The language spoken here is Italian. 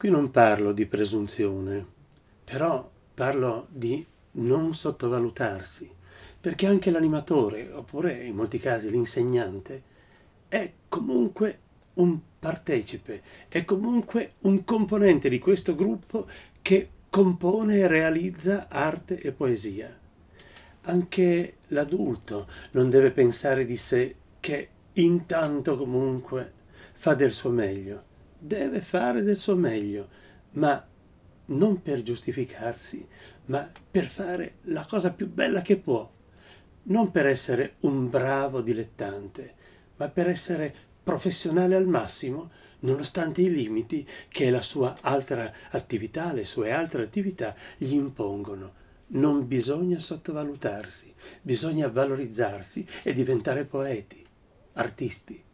Qui non parlo di presunzione, però parlo di non sottovalutarsi, perché anche l'animatore, oppure in molti casi l'insegnante, è comunque un partecipe, è comunque un componente di questo gruppo che compone e realizza arte e poesia. Anche l'adulto non deve pensare di sé che intanto comunque fa del suo meglio deve fare del suo meglio, ma non per giustificarsi, ma per fare la cosa più bella che può, non per essere un bravo dilettante, ma per essere professionale al massimo, nonostante i limiti che la sua altra attività, le sue altre attività gli impongono. Non bisogna sottovalutarsi, bisogna valorizzarsi e diventare poeti, artisti.